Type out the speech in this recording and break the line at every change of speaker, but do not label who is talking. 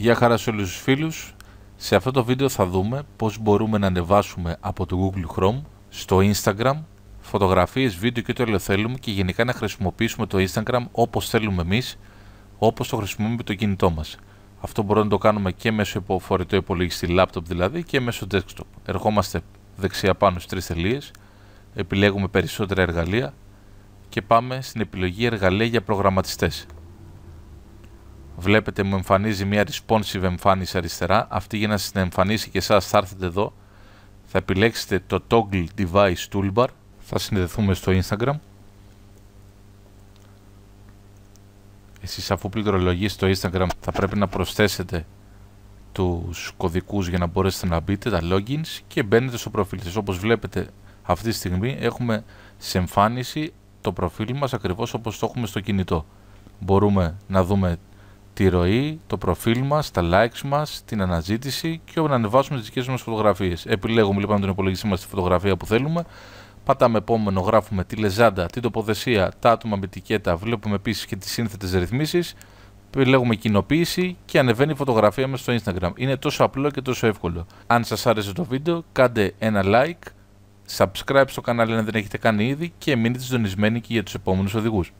Γεια χαρά σε όλους τους φίλους. Σε αυτό το βίντεο θα δούμε πώς μπορούμε να ανεβάσουμε από το Google Chrome στο Instagram φωτογραφίες, βίντεο και ό,τι άλλο θέλουμε και γενικά να χρησιμοποιήσουμε το Instagram όπως θέλουμε εμείς, όπως το χρησιμοποιούμε το κινητό μας. Αυτό μπορούμε να το κάνουμε και μέσω υποφορητό υπολογιστή laptop δηλαδή και μέσω desktop. Ερχόμαστε δεξιά πάνω στις τρεις θελίες, επιλέγουμε περισσότερα εργαλεία και πάμε στην επιλογή εργαλεία για προγραμματιστές. Βλέπετε μου εμφανίζει μια responsive εμφάνιση αριστερά. Αυτή για να εμφανίσει και εσάς θα έρθετε εδώ. Θα επιλέξετε το toggle device toolbar.
Θα συνδεθούμε στο Instagram.
Εσείς αφού πληκτρολογήσετε το Instagram θα πρέπει να προσθέσετε τους κωδικούς για να μπορέσετε να μπείτε, τα logins και μπαίνετε στο προφίλ σας. Όπως βλέπετε αυτή τη στιγμή έχουμε σε εμφάνιση το προφίλ μας ακριβώς όπως το έχουμε στο κινητό. Μπορούμε να δούμε τη ροή, το προφίλ μας, τα likes μας, την αναζήτηση και όπου να ανεβάσουμε τις δικές μας φωτογραφίες. Επιλέγουμε λοιπόν τον υπολογιστή μα τη φωτογραφία που θέλουμε. Πατάμε επόμενο, γράφουμε τη λεζάντα, την τοποθεσία, τα άτομα με τικέτα, Βλέπουμε επίσης και τις σύνθετες ρυθμίσεις. Επιλέγουμε κοινοποίηση και ανεβαίνει η φωτογραφία μας στο Instagram. Είναι τόσο απλό και τόσο εύκολο. Αν σας άρεσε το βίντεο, κάντε ένα like, subscribe στο κανάλι αν δεν έχετε κάνει ήδη και μείνετε συντονισμένοι και για τους επόμενους οδηγούς.